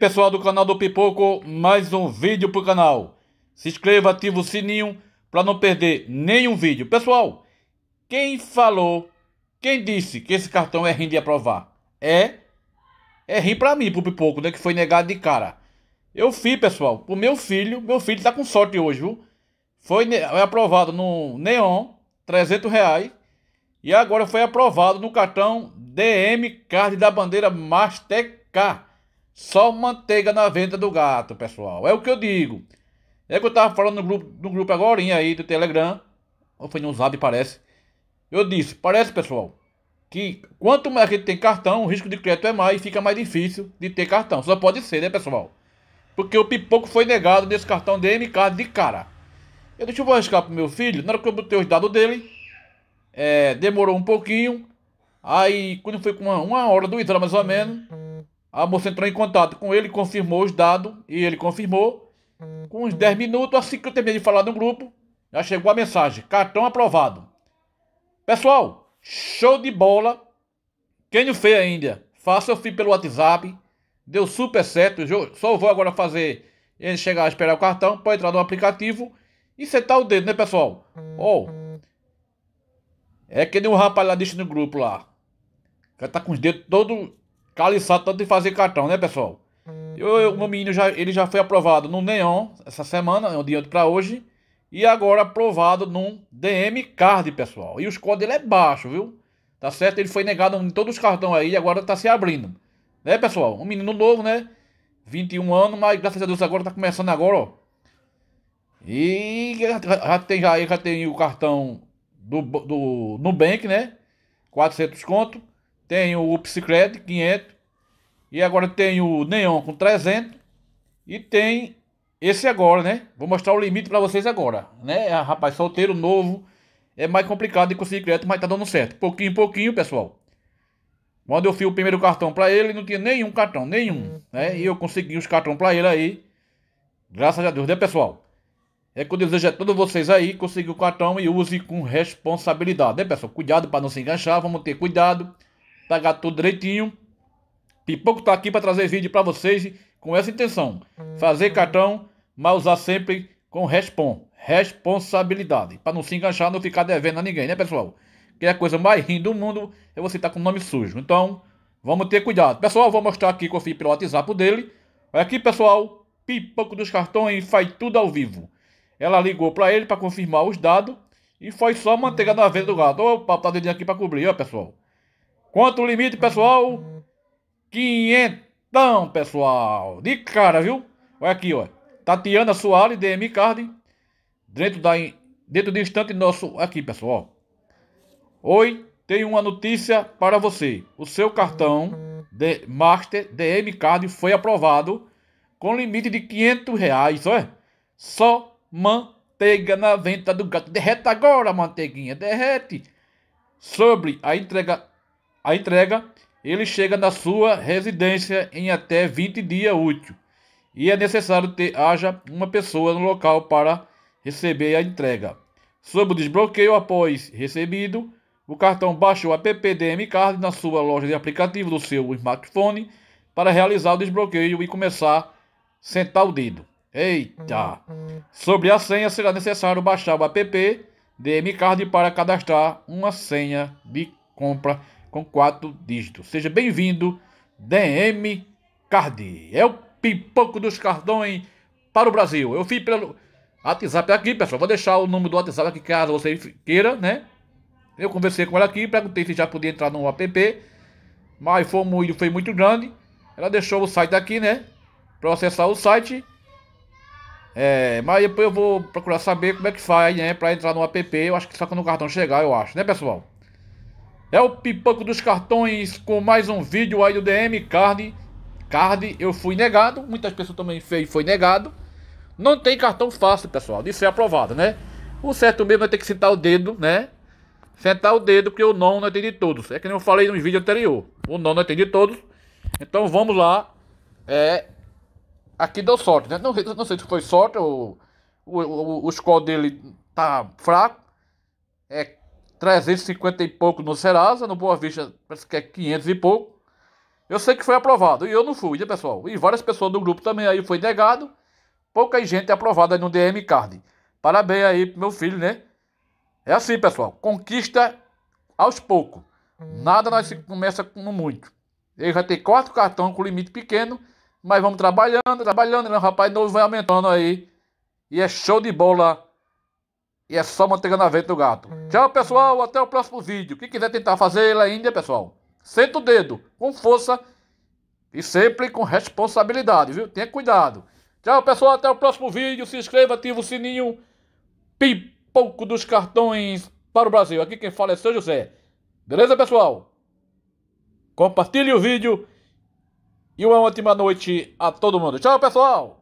Pessoal do canal do Pipoco, mais um vídeo pro canal. Se inscreva, ativa o sininho para não perder nenhum vídeo. Pessoal, quem falou, quem disse que esse cartão é rim de aprovar? É, é rim para mim, pro Pipoco, né, que foi negado de cara. Eu fiz, pessoal, O meu filho, meu filho está com sorte hoje, viu? Foi é aprovado no Neon, 300 reais. E agora foi aprovado no cartão DM Card da bandeira Mastercard. Só manteiga na venda do gato, pessoal. É o que eu digo. É o que eu tava falando no grupo, no grupo agora aí do Telegram. Ou foi no Zap, parece. Eu disse, parece, pessoal, que quanto mais a gente tem cartão, o risco de crédito é mais e fica mais difícil de ter cartão. Só pode ser, né, pessoal? Porque o pipoco foi negado nesse cartão DM de cara. Eu deixa eu arriscar pro meu filho. Na hora que eu botei os dados dele, é, demorou um pouquinho. Aí, quando foi com uma, uma hora, duas horas mais ou menos, a ah, moça entrou em contato com ele, confirmou os dados e ele confirmou. Com uns 10 minutos, assim que eu terminei de falar no grupo, já chegou a mensagem: cartão aprovado. Pessoal, show de bola. Quem não fez ainda, faça o fim pelo WhatsApp. Deu super certo. Só vou agora fazer ele chegar a esperar o cartão para entrar no aplicativo e setar o dedo, né, pessoal? Ou. Oh, é que nem um rapaz lá disse no grupo lá. O cara tá com os dedos todo Caliçado tanto de fazer cartão, né, pessoal? Hum. Eu, eu, meu menino já, ele já foi aprovado no Neon essa semana, um dia para hoje. E agora aprovado no DM Card, pessoal. E os códigos dele é baixo, viu? Tá certo? Ele foi negado em todos os cartões aí e agora tá se abrindo. Né, pessoal? Um menino novo, né? 21 anos, mas graças a Deus agora tá começando agora, ó. E já tem, já, já tem o cartão do, do Nubank, né? 400 conto tem o psicred 500 e agora tem o Neon com 300 e tem esse agora, né? Vou mostrar o limite para vocês agora, né? Ah, rapaz, solteiro novo é mais complicado de conseguir crédito, mas tá dando certo. Pouquinho, pouquinho, pessoal. Quando eu fiz o primeiro cartão para ele, não tinha nenhum cartão, nenhum, hum, né? E eu consegui os cartões para ele aí. Graças a Deus, né, pessoal? É que eu desejo a é todos vocês aí conseguir o cartão e use com responsabilidade, né, pessoal? Cuidado para não se enganchar, vamos ter cuidado pagar tudo direitinho. Pipoco tá aqui para trazer vídeo para vocês com essa intenção: fazer hum. cartão, mas usar sempre com respon, responsabilidade, para não se enganchar, não ficar devendo a ninguém, né, pessoal? Que é a coisa mais rindo do mundo é você estar tá com o nome sujo. Então, vamos ter cuidado. Pessoal, vou mostrar aqui que eu fiz pelo WhatsApp dele. Olha aqui, pessoal, pipoco dos cartões, faz tudo ao vivo. Ela ligou para ele para confirmar os dados e foi só manteiga na venda do gato. Opa, tá dedinho aqui para cobrir, ó, pessoal. Quanto o limite, pessoal? Quinhentão, pessoal. De cara, viu? Olha aqui, ó. Tatiana Soares, DM Card. Dentro, da, dentro do instante nosso. Aqui, pessoal. Oi, tenho uma notícia para você. O seu cartão de Master DM Card foi aprovado com limite de 500 reais, olha. Só manteiga na venta do gato. Derreta agora, manteiguinha, derrete. Sobre a entrega a entrega, ele chega na sua residência em até 20 dias úteis e é necessário ter haja uma pessoa no local para receber a entrega. Sob o desbloqueio após recebido, o cartão baixa o app DM Card na sua loja de aplicativo do seu smartphone para realizar o desbloqueio e começar a sentar o dedo. Eita! Sobre a senha será necessário baixar o app DM Card para cadastrar uma senha de compra com quatro dígitos. Seja bem-vindo, DM card É o pipoco dos cartões para o Brasil. Eu fiz pelo WhatsApp aqui, pessoal. Vou deixar o número do WhatsApp aqui caso você queira, né? Eu conversei com ela aqui, perguntei se já podia entrar no app, mas foi muito, foi muito grande. Ela deixou o site aqui, né? Para acessar o site. É, mas depois eu vou procurar saber como é que faz, né? Pra entrar no app. Eu acho que só quando o cartão chegar, eu acho, né, pessoal? É o Pipoco dos Cartões com mais um vídeo aí do DM Card. Card, eu fui negado. Muitas pessoas também fez, foi negado. Não tem cartão fácil, pessoal, de ser é aprovado, né? O certo mesmo é ter que sentar o dedo, né? Sentar o dedo, porque o não não é de todos. É que nem eu falei no vídeo anterior. O não não é de todos. Então vamos lá. É... Aqui deu sorte, né? Não, não sei se foi sorte ou o, o, o score dele tá fraco. É 350 e pouco no Serasa, no Boa Vista parece que é 500 e pouco. Eu sei que foi aprovado, e eu não fui, né, pessoal? E várias pessoas do grupo também aí foi negado. Pouca gente aprovada no DM Card. Parabéns aí pro meu filho, né? É assim, pessoal. Conquista aos poucos. Nada nós começa com muito. Ele já tem quatro cartões com limite pequeno, mas vamos trabalhando, trabalhando, né? O rapaz novo vai aumentando aí. E é show de bola e é só manteiga na venta do gato. Tchau, pessoal. Até o próximo vídeo. Quem quiser tentar fazer ele ainda, pessoal, senta o dedo com força e sempre com responsabilidade, viu? Tenha cuidado. Tchau, pessoal. Até o próximo vídeo. Se inscreva, ativa o sininho. Pipoco dos cartões para o Brasil. Aqui quem fala é seu José. Beleza, pessoal? Compartilhe o vídeo. E uma ótima noite a todo mundo. Tchau, pessoal!